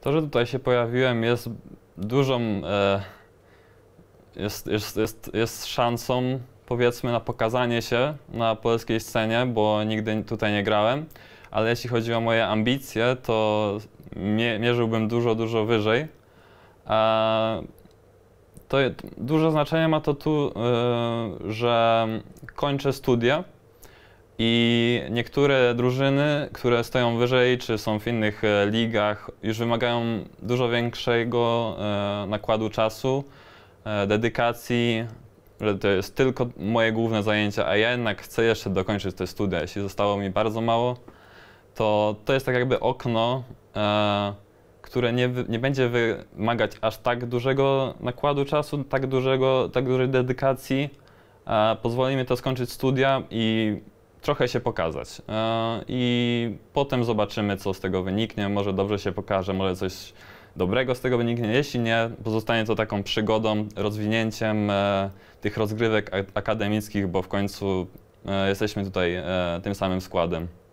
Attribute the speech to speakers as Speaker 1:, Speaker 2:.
Speaker 1: To, że tutaj się pojawiłem jest dużą, e, jest, jest, jest, jest szansą powiedzmy na pokazanie się na polskiej scenie, bo nigdy tutaj nie grałem, ale jeśli chodzi o moje ambicje, to mierzyłbym dużo, dużo wyżej. E, to duże znaczenie ma to tu, e, że kończę studia i niektóre drużyny, które stoją wyżej, czy są w innych e, ligach, już wymagają dużo większego e, nakładu czasu, e, dedykacji, że to jest tylko moje główne zajęcia, a ja jednak chcę jeszcze dokończyć te studia. Jeśli zostało mi bardzo mało, to to jest tak jakby okno, które nie, nie będzie wymagać aż tak dużego nakładu czasu, tak, dużego, tak dużej dedykacji. pozwoli mi to skończyć studia i trochę się pokazać. E, I potem zobaczymy, co z tego wyniknie. Może dobrze się pokaże, może coś dobrego z tego wyniknie. Jeśli nie, pozostanie to taką przygodą, rozwinięciem e, tych rozgrywek akademickich, bo w końcu e, jesteśmy tutaj tym samym składem.